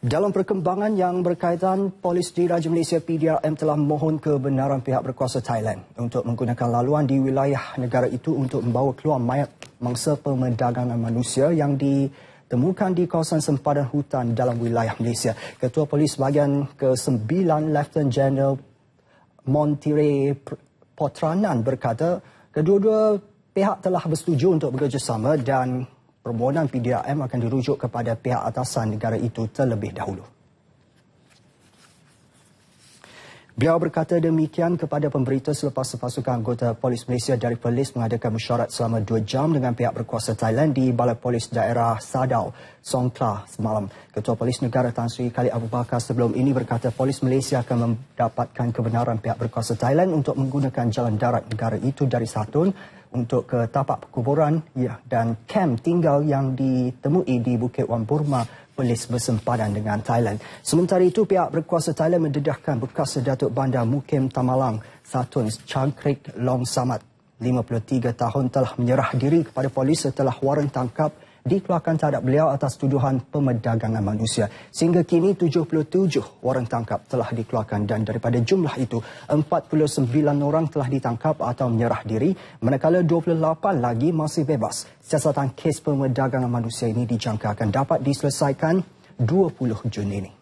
Dalam perkembangan yang berkaitan, Polis Diraja Malaysia PDRM telah mohon kebenaran pihak berkuasa Thailand untuk menggunakan laluan di wilayah negara itu untuk membawa keluar mayat mangsa pemerdagangan manusia yang ditemukan di kawasan sempadan hutan dalam wilayah Malaysia. Ketua Polis Bahagian ke-9, Lieutenant General Montire Potranan berkata, kedua-dua pihak telah bersetuju untuk bekerjasama dan permohonan PDRM akan dirujuk kepada pihak atasan negara itu terlebih dahulu. Beliau berkata demikian kepada pemberita selepas sepasukan anggota polis Malaysia dari polis mengadakan mesyuarat selama dua jam dengan pihak berkuasa Thailand di Balai Polis Daerah Sadau, Songkla semalam. Ketua Polis Negara Tan Sri Khalid Abu Bakar sebelum ini berkata polis Malaysia akan mendapatkan kebenaran pihak berkuasa Thailand untuk menggunakan jalan darat negara itu dari Satun untuk ke tapak perkuburan ya, dan kem tinggal yang ditemui di Bukit Wan Burma polis bersempadan dengan Thailand. Sementara itu, pihak berkuasa Thailand mendedahkan bekas Datuk Bandar Mukim Tamalang, Satun Changkrik Long Samad, 53 tahun telah menyerah diri kepada polis setelah waran tangkap dikeluarkan terhadap beliau atas tuduhan pemerdagangan manusia. Sehingga kini 77 orang tangkap telah dikeluarkan dan daripada jumlah itu 49 orang telah ditangkap atau menyerah diri manakala 28 lagi masih bebas. Siasatan kes pemerdagangan manusia ini dijangka akan dapat diselesaikan 20 Jun ini.